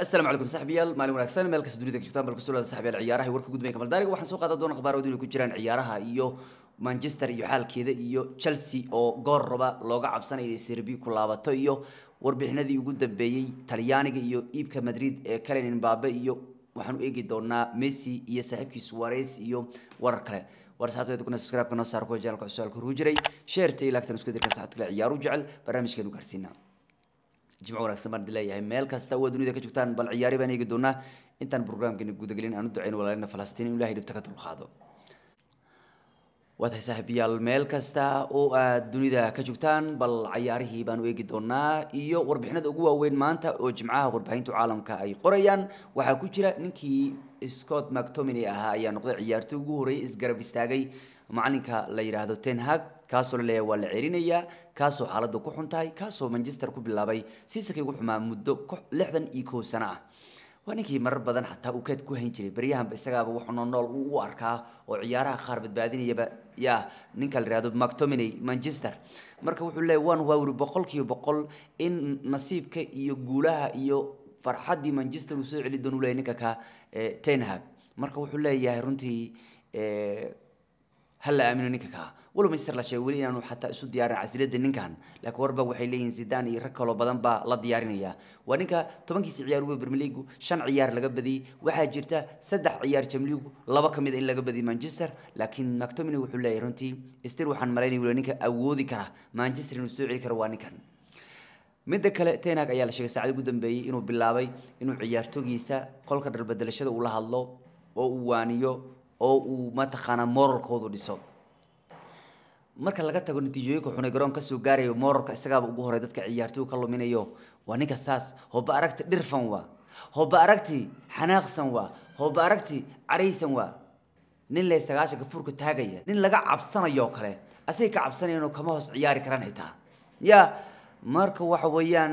السلام عليكم صاحبي يال مالي wanaagsan meel kasta dunida ka joogtaan bal ku soo laada saaxiib yal ciyaaraha warka gudbay kamal daariga waxaan soo qaadan doonaa qabaarada inay ku jiraan ciyaaraha iyo Manchester iyo xaalkeeda iyo Chelsea oo goor raba looga cabsanayo inay Serbia ku laabato iyo warbixinadii ugu dambeeyay Talyaaniga iyo iibka Madrid ee Kylian Mbappe iyo waxaan u eegi doonaa Messi iyo saaxiibkiis war saabteed kuna subscribe kana saar ku jeelka su'aal ku jiray share tay laagtan isku dirka saxaabta ciyaar u jecel barnaamijkeenu gaarsiinaa jimco wanaagsan baan idin leeyahay meel kasta waa dunida ka joogtaan bal ciyaari baan eegi doonaa intaan brograamkeena gudagelin aan u ducayn walaalina falastiin in ilahay dhibta ka dulqaado waad saaxiibayaal meel kasta oo aad dunida ka joogtaan bal cayaarihii baan u eegi doonaa iyo warbixinada ugu waaweyn maanta oo jimcaha warbaahinta caalamka ay qorayaan waxaa ku jira ninkii scott mctominay ahaa ayaa noqday ciyaartii ugu horreeyay isgarab istaagay macalinka la yidhaahdo ten kaasoo la leeyahay waa la celinayaa kaasoo xaaladda ku xun tahay kaasoo manchester ku bilaabay siisakii ugu xumaa muddo lixdan iyo kow sano ah waa ninkii marar badan xataa uu keed ku hayn jiray baryahanba isagaaba wax nool uu u arkaa oo ciyaaraha qaar badbaadinayaba yaa ninka la yihahdo mactominay manchester marka wuxuu leeyahy waan waawiri boqolkiiba boqol in nasiibka iyo guulaha iyo farxaddii manchester uu soo celi doono u ninka ka tenhag marka wuxuu leeyahay runtii هلا امنوا نينكا ولو مستر لا شيء انو حتى اسو ديارن عسيلده نينكان لكن وربا waxay leeyihiin Zidane iyo rag kale badan baa la diyaarinaya waa ninka 10kiisa ciyaar weey Premier League 5 ciyaar laga badiyay waxa jirta 3 ciyaar Champions League laba kamid ah in laga badiyay Manchester laakiin McTominay wuxuu leeyahay runtii istir waxaan maleynayay ninka awoodi kara Manchester inuu soo celi karo waa ninkan midda kale Ten Hag ayaa la sheegay saacad ugu dambeeyay inuu bilaabay inuu ciyaartoygiisa qolka dharbadalashada uu la hadlo oo uu waaniyo oo uu mataqaanaa moralkoodu dhiso marka laga tago natiijooyinka xunay garoon kasoo gaarayo moralka isagaaba ugu horey dadka ciyaartooy ka luminayo waa ninka saas hoba aragti dhirfan waa hooba aragti xanaaqsan waa hooba aragti caraysan waa nin leh sagaashanka furka taagaya nin laga cabsanayo kale asaga ka cabsanaya inuu kama hoos ciyaari karaan xitaa ya marka waxa weeyaan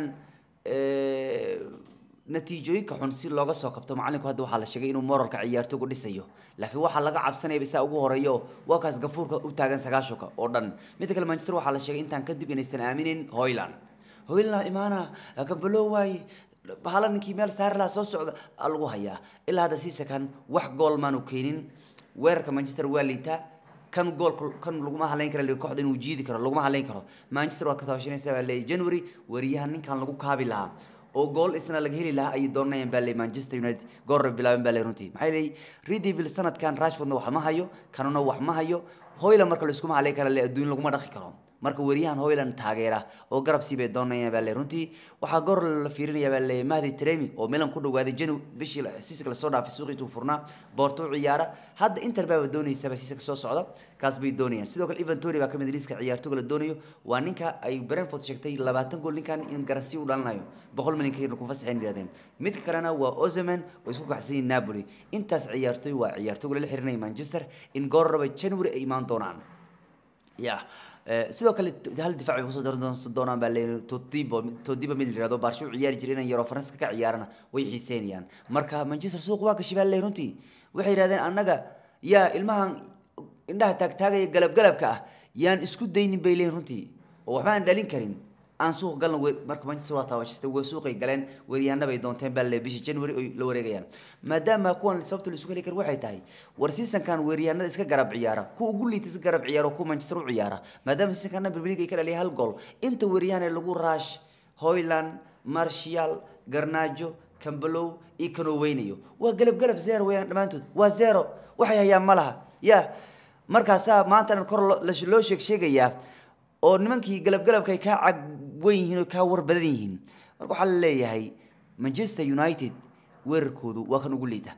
natiijooyinka xun si looga soo kabto macalinku hadda waxaa la sheegay inuu moralka ciyaartoygu dhisayo laakiin waxaa laga cabsanaya bisaa ugu horeeyo waa gafuurka u taagan sagaashanka oo dhan midda kale manchester waxaa la sheegay intaan kadib inaysan aaminin hoyland hoyland imaana gambalo bahala ninkii meel saari soo socda lagu hayaa ilaa hadda siisakan wax gool maanu keenin weerarka manchester waa liitaa kan goolka kan laguma hadlayn kara kooxda inuu jiidi karo laguma hadlayn karo manchester waad ka taabashanaysaa baa leeyahy january wariyahan ninkan lagu kaabi lahaa oo gool isna laga heli lahaa ay doonayeen baa leeyahay Manchester United gool rab bilaabeen baa leeyahay runtii maxay leeyahay Redeville sanadkan Rashfordna wax ma hayo kanuna wax ma hayo Hoyla marka la isku mahaalay kara le adduun laguma dhaqi karo marka weriyahan hoyland taageera oo garabsii bay doonayaan baa le runtii waxaa goor la fiirinaya baa le mahdi tremi oo milan ku dhawaaday janu bishii siisig lasoo dhaafay suuqiituu furnaa boorto u ciyaara hadda inter baaba doonaysaba siisig soo socda kaas bay doonayaan sidoo kale evan tony baa kamid ah liiska ciyaartooga la doonayo waa ninka ay brentford sheegtay labaatan gool ninkan in garansi u dhalanayo boqol milinka ku fasaxeen yidhahdeen midka kalena waa ozeman oo isku kacsan napoli intaas ciyaartooy waa ciyaartooga lala xirinaya manchester in goor raba january ay imaan doonaan yeah Eh, sidoo kale hal difaac bay kusoo darsan doonaan baa leeyahay todibo todibo mid la yihahdo baarshu ciyaari jiray inaan yaroo faranska ka ciyaarana way xiiseynayaan marka manchester suuq waa gashay baa leeyahay runtii waxay yidhahdeen annaga yaa ilmahan indhaha taagtaagaya galab galabka ah yaan isku daynin bay leeyihin runtii oo waxba dhalin karin aan suuq galno marka manchester waa taabashista way suuqay galeen weeryahanna bay doonteen baa leebisha january ay la wareegayaan maadaama kuwan sababta laisu heli kar waxay tahay war seasonkan weeryahanada iska garab ciyaara ku ugu liita iska garab ciyaara kuwa manchester u ciyaara maadaama seasonkanna premier league ay ka dhaliyay hal gool inta weeryahan ee lagu raash hoyland marshal garnaajo kambalow iyo kanoo weynayo waa galab galab zero weeyaan dhammaantood waa zero waxay hayaan ma laha ya markaasaa maanta dhan kor loo sheeg sheegayaa oo nimankii galab galabka ay kaa cag wen yihiin oo kaa war yihiin marka waxaa la leeyahay manchester united weerarkoodu waa kan ugu liita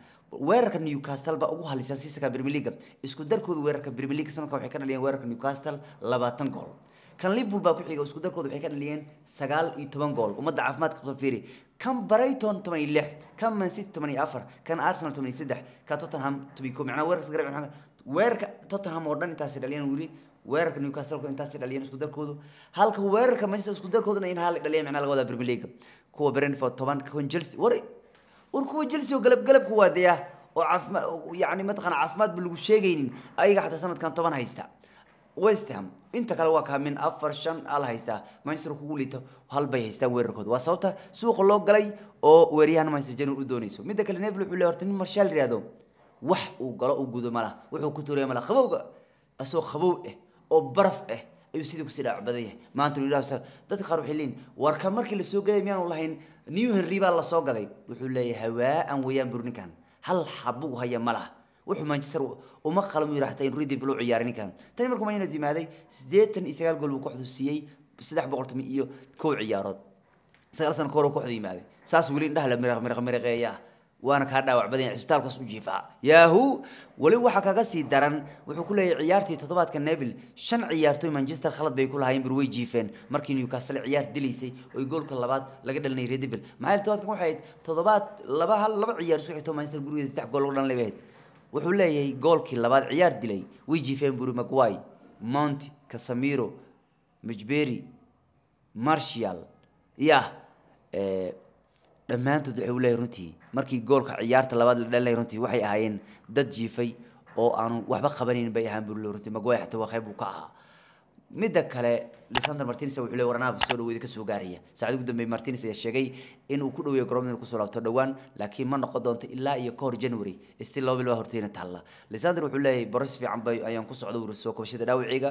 weerarka newcastle baa ugu halisan siisaka premier league isku darkooda weerarka premier league sanadka waxay ka dhaliyeen weerarka newcastle labaatan gool kan liverpool baa ku xiga isku darkooda waxay ka dhaliyeen sagaal iyo toban gool ummadda caafimaad qabta fiiri kan brighton toban iyo lix kan mancity toban iyo afar kan arsenal toban iyo saddex kan tottenham toban iyo kow macnaha weerarkaas garab weerarka tottenham oo dhan intaasi dhaliyeen weli weerarka newcastle intaas dhaliyeen isku darkoodu halka weerarka manchester isku darkooduna in hal dhaliya macnaha laga premier league kuwa brentford toban kan chelsea war war kuwa chelsea oo galab waa daya oo caafimaad yacni mataqana caafimaad lagu sheegaynin ayaga xataa sanadkan toban haysta west inta kale waa kaamin afar shan al haystaa manchester kugu liito hal bay haystaan weerarkooda waa sababta suuqa loo galay oo weeryahan manchester januar u doonayso midda kale neville wuxuu le horta nin marshaal yidhaahdo wax uu galo uu gudo malaha wuxuu ku tuuraya malaha qabowga asoo qabow eh oo baraf ah ayuu sidii kusii dhaawac yahay maanta yidhah dadka qaar waxay leeyihin warka markii lasoo soo gaday miyaanu lahayn new henry baa la soo gaday wuxuu leeyahay hawaa-an weeyaan bur ninkan hal xabugu haya ma wuxuu manchester uma qalmo yidhi hataa inuu loo ciyaaray ninkan tani markuu mayna yimaaday siddeetan iyo sagaal gool buu kooxdu siiyey saddex boqol iyo kow ciyaarood sagaal sana ka kooxdu yimaaday saas weli indhaha la miraq waana kaa dhaawac badanya cisbitaalkaas u jiifaa yahu weliba waxaa kaga sii daran wuxuu ku leeyahy ciyaartii toddobaadka neville shan ciyaartooy manchester khalad bay ku lahaayeen bur way jiifeen markii newcastle ciyaar dilaysay oy goolka labaad laga dhalinay redeville maxaa yeel toddobaadkan waxay ahayd toddobaad laba hal laba ciyaar isku xigtoo manchester gurigeeda saddex gool lagu dhalinay bay ahayd wuxuu leeyahay goolkii labaad ciyaar dilay way jiifeen buri maguay mount casamiro mejberi martial yah dhammaantood waxay u the runtii markii goolka ciyaarta labaad la dhalay runtii waxay ahaayeen dad jiifay oo aanu waxba qabanayn bay ahaan buu runtii magwaay xataa waa qayb uu ka ahaa midda kale lisandar martins wuxuu leeyahay waranaaba soo dhaweeyay kasoo gaaraya saacadii ugu dambeeyay martins ayaa sheegay in uu ku dhaweeyo garoomada of the laabto dhawaan laakiin ma noqon doonto ilaa iyo ka hor january istii laba bil baa hortayna taalla The wuxuu leeyahay boros fiican bay ayaan ku socda wuxuu soo kabashada dhaawiciga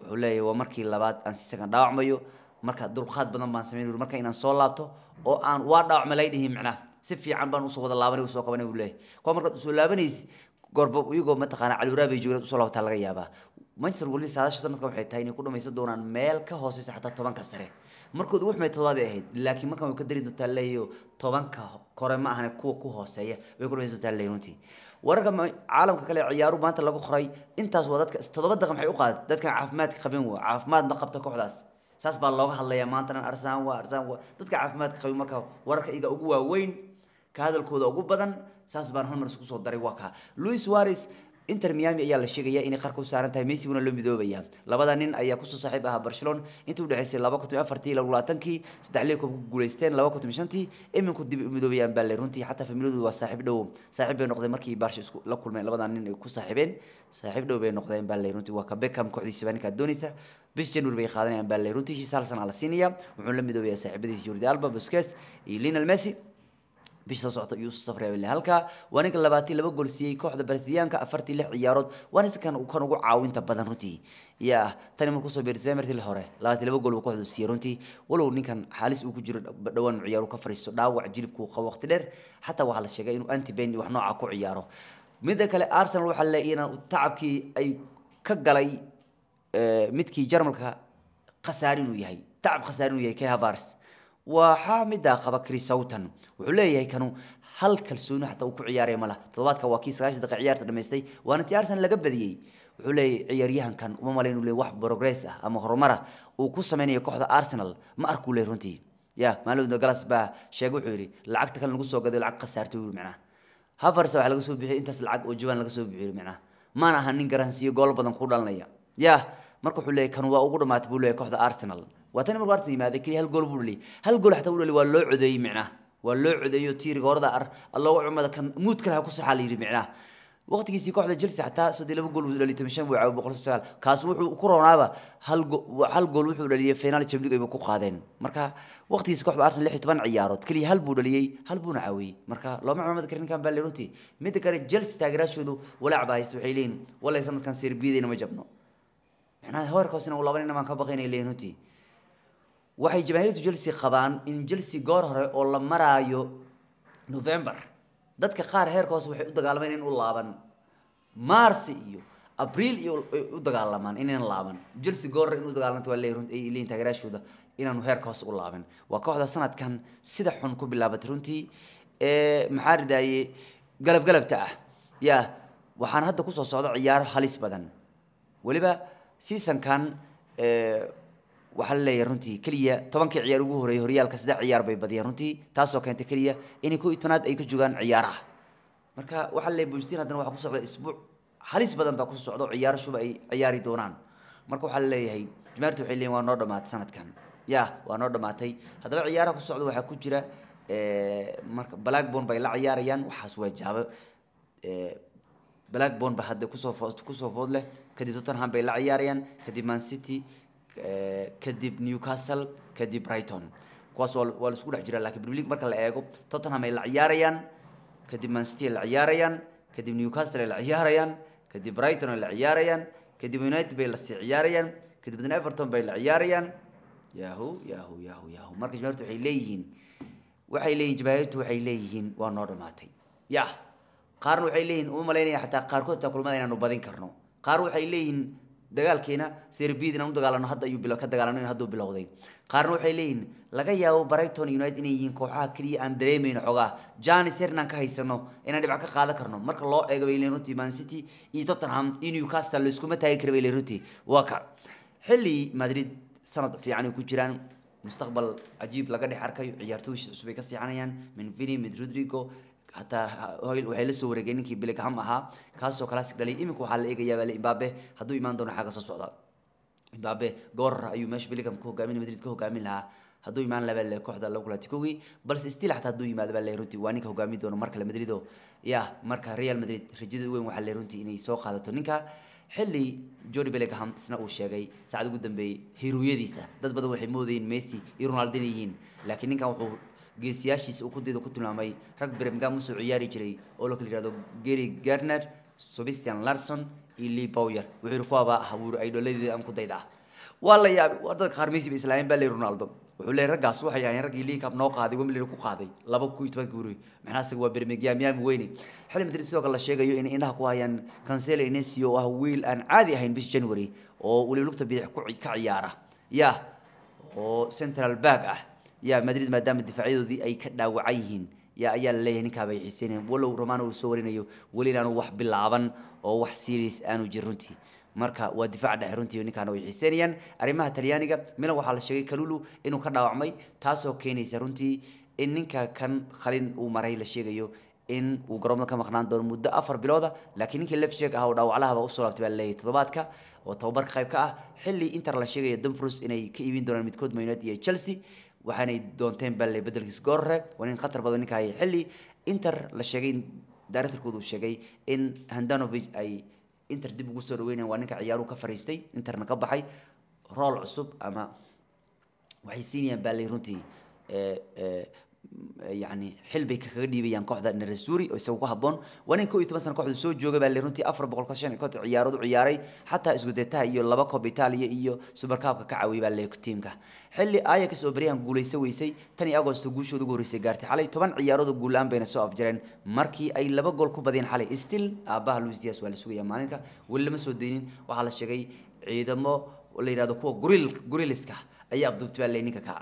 wuxuu leeyahay waa markii labaad aan si sagan dhaawacmayo marka dulqaad badan baan sameyn ur marka inaan soo laabto oo aan waa dhaawcmalay dhihi macnaa si fiican baan usoo wada laabanay usoo qabanay uu leeyahay kuwa markaad usoo laabanaysid gorba iyagoo mataqaanaa caluraabay joognaad usoo laabataa laga yaabaa manchester weli saadashi sanadka waxay tahay inay ku dhamaysan doonaan meel ka hooseysa xataa tobanka sare markood ugu xumay toddobaad ay ahayd laakiin markan way ka dari doontaa leeyo tobanka kore ma ahane kuwa ku hooseeya way ku dhamaysan doontaa leeyo runtii wararka caalamka kale ciyaaru maanta lagu qoray intaas waa dadka toddoba daqiiq maxay u qaaday dadkan caafimaadka qabin waa caafimaad ma qabta kooxdaas saas baa looga hadlayaa maantana arsaan waa arsaan waa dadka caafimaadka qabi marka wararka iga ugu waaweyn ka hadalkooda ugu badan saas baan hal mar isku soo daray waa kaa luis suarez inter miami ayaa la sheegaya inay qaar ku saaran tahay mesibuna la midoobaya labada nin ayaa kusoo saaxiib ahaa barcelona intii udhexaysay laba kun afartii ilaa saddex liy koobku guulaysteen laba kun shantii iminku dib midoobayaan baa runtii xataa familiyadoodu waa saaxiib dhow saaxiib bay noqdeen markii baarsha isku la kulmeen labadan nin ay ku saaxiibeen saaxiib dhow bay noqdeen baa runtii waa ka beckham kooxdiisa baa ninkaa doonaysa bis january bay qaadanayaan baa runtii heshiis hal la siinaya wuxuu la midoobayaa saaxiibadiisa jordi alba busquets iyo linal messi bisha soo socota ayuu safraya ilaa halka waa ninka labaatan laba gool siiyey kooxda barsiyaanka afartii lix ciyaarood waa ninka kan kan ugu caawinta badan runtii ya tani markuu soo beerisay markii hore labaatan laba gool kooxdu siiyey runtii walow ninkan xaalis uu ku jiro dhawaan ciyaaru ka fariisto dhaawac jilibku qabo waqti dheer xataa waxaa la sheegay inuu anti ben wax nooca ku ciyaaro midda kale arsenal waxaa leeyahay inaan tacabkii ay ka galay midkii jarmalka khasaari inuu yahay tacab khasaari inuu yahay kay havars waxaa mida qaba chris houghton wuxuu leeyahay kanu hal kalsooni xataa uu ku ciyaaraya ma toddobaadka waa kii sagaashan daqiiq ciyaarta dhamaystay waana tii arsenal laga badiyey wuxuu leeyahay ciyaaryahankan uma mala inuu leeyahay wax progress ah ama horumar ah uu ku samaynayo kooxda arsenal ma arkuu leeyahay runtii ya maalinda galas baa sheegay wuxuu yidhi lacagta kale lagu soo gaday lacag khasaartay uu macnaha haverse waxa laga soo bixiyey intaas lacag oo jawaan laga soo bixiyey macnaha maana ahan nin garansiyo gool badan ku dhalanaya ya marka wuxuu leeyahay kan waa ugu dhamaatay buu leeyahay kooxda arsenal waatan markuu arsenal yimaada keliya hal gool buu dhaliyay hal gool xataa uu dhaliyay waa loo codeeyey micnaha waa loo codeeyo tiiriga horada ar allooga cumada kan muud kale ha ku saxaa la yidhi micnaha waqtigiisii kooxda chelsea xataa soddon laba gool dhaliyay toban shan buu caawiyay boqol sagaal kaas wuxuu ku roonaaba hal hal gool wuxuu dhaliyay final champions league ay ku qaadeen marka waqtigiisii kooxda arsenal lix toban ciyaarood kaliya hal buu dhaliyay hal buuna caawiyey marka looma culamada karin kan baa leerooti midda kale chelsea taageeraashoodu walaac baa haysta waxay leeyihin walay sanadkan serbiyadeyna ma jabno micnaha heerkoosina uu labanina baan ka baqaynay leerooti waxay jamaahirtu jelsi qabaan in jelsi goor hore oo la maraayo november dadka qaar heerka hoose waxay u dagaalamaan in u laaban maarsi iyo abriil iyo u dagaalamaan inayna laaban jelsi goor hore in u dagaalanta waa leeyahay leeyihin taageeraashooda inaanu heerka hoose u laaban waa kooxda sanadkan sida xun ku bilaabatay runtii ee maxaa ridaaye galab galabta ah yaa waxaan hadda kusoo socda ciyaaro halis badan weliba seasonkan ee waxaa laleeyahay runtii keliya tobankii ciyaar ugu horeeyey horyaalka saddex ciyaar bay badiyeen runtii taasoo keentay keliya inay koo iyo ay ka joogaan ciyaaraha marka waxaa laleeyahay boostiin haddana waxaa ku socda isbuuc halis badan baa ku socda ciyaaro shuba ay ciyaari doonaan marka waxaa laleeyahay jamaartu waxay leeyihin waa noo dhammaatay sanadkan ya waa noo dhammaatay haddaba ciyaaraha ku socda waxaa ku jira eh, marka blackborn bay la ciyaarayaan waxaas waa jaabo eh, ba hadda kusoo kusoo food kadib tottenham bay la ciyaarayaan kadib man city kadib newcastle kadib brighton kuwaas waa la isku dhex jiraa laakiin premier league marka la eego tottenham ay la ciyaarayaan kadib mancity ay la ciyaarayaan kadib newcastle ay la ciyaarayaan kadib brighton ay la ciyaarayaan kadib united bay la sii ciyaarayaan kadib everton bay la ciyaarayaan yahu yahu yahu yahu marka jamaahirtu waxay leeyihiin waxay leeyihiin jamaahirtu waxay leeyihiin waa noo dhammaatay yah qaarna waxay leeyihiin uma malaynaya xataa qaarkood taa kulmada inaanu badin karno qaar waxay leeyihiin dagaalkiina serbidina udagaalano hadda ayuu bilowday qaarna waxay leeyihin laga yaabo brighton united inay yihiin kooxaha keliya aan dareemayno xoogaa janis hernaan ka haysano inaan dhibca ka qaadan karno marka loo eego bay leeyihin runtii man city iyo tottenham iyo newcastle laiskuma taagi kara bay leeyihin runtii waa ka xilli madrid sanad fiican ay ku jiraan mustaqbal cajiib laga dhex arkayo ciyaartooyisha cusub ka seexanayaan minvini mid rodrigo hataa hoyl waxay la soo wareegeen ninkii Bellingham ahaa kaasoo classic dhalay imika waxaa la eegayaa Mbappe hadduu imaan doono xagga soo socda Mbappe goor ayuu meesha Bellingham ku hogaamin Madrid ku hogaamin lahaa hadduu imaan laba le kooxda Atletico-gii balse still xataa hadduu imaado baa la runtii waa ninka hogaami doono marka la Madrid oo ya marka Real Madrid rajada weyn waxaa la runtii inay soo qaadato ninka xilli Jordi Bellingham isna uu sheegay saacad ugu dambeeyay heerooyadiisa dad badan waxay moodeen Messi iyo Ronaldo yihiin laakiin ninkan wuxuu geesiyaashiisa uu kudida ku tilmaamay rag birmingham usoo ciyaari jiray oo la kala yihahdo gary garner sebastian larson iyo lee bower wuxuu kuwaaba habuur aydholadeeda aan ku dayda ah waa la yaabay dadka qaar maysiba islaamin baa leey ronaldo wuxuu leeyahy raggaas waxay aheen raggii liikab noo qaaday wembley ku qaaday laba kun iyo tobankii guri maxna asaga waa birmingham miami weyne xilli madrid sidoo kale la sheegayo inay indhaha ku hayaan cancelo inesio oo ah wiil aan caadi ahayn bish january oo weliba lugta bidix ka ciyaara yah oo central bag ah يا مدريد ما دام الدفاعية ذي أي كدا وعيهن يا أيال ليه نكابة يحسين ولو رومانو سورين أيو ولين أنا وح باللعبن أو وح سيريس أنا جرنتي marka waa difaac dhex runtii ninkaana way xiiseynayaan arrimaha talyaaniga milan waxaa la sheegay kalulu inuu ka dhaawacmay taasoo keenaysa runtii in ninka kan khalin uu maray la sheegayo in uu garoomada ka maqnaan doono muddo afar bilooda laakiin ninkii lefsheg ah oo dhaawaclahaba usoo laabtay baa laleeyahay toddobaadka oo tababarka qayb ka ah xilli inter la sheegaya danfrus inay ka iibin doonaan midkood man iyo chelsea waxaanay doonteen balle beddelkiis goor hore waa nin khatar badan ninka hayay xilli inter la sheegay daartarkoodu uu sheegay in handanovic ay inter dib ugu soo dhaweynayaan waa ninka ciyaaruhu ka fariistay interna ka baxay rool cusub ama waxay siinayaan balle runtii yani xil bay kaga dhiibayaan kooxda narasuri oo isaga ku habboon waa nin koo toban sana kooxdu soo jooga baa le runtii afar boqol ka shan konton ciyaaroodu ciyaaray xataa isgudetaha iyo laba koob itaaliya iyo subarkaabka ka caawiyay baa le tiimka xilli ayax oo baryahan guulayso weysay tan agosto guushooda ugu horreysay gaartay xalay toban ciyaarooda guulaan bayna soo afjareen markii ay laba gool ku badeen xalay still aabbaha luis dias waa la sugaya maalinka weli lama soo deynin waxaa la sheegay ciidamo la yidhahdo kuwa guril guriliska ayaa afduubtay baa le ka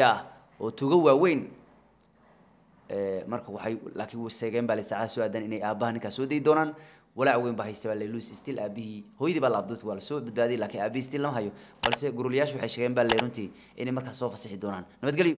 yaa oo tugo waaweyn eh, marka waay wuu seegeen baa laisticaada soo aadan inay aabbaha ninkaa soo dayi doonaan walaac weyn baa haysta baa le still aabihii hooyadii baa laabdoodki waa lasoo badbaadiyay lakiin aabihii still lama hayo balse gurulyaashu waxay sheegeen baa le runtii inay markaas soo fasixi doonaan nabadgelyo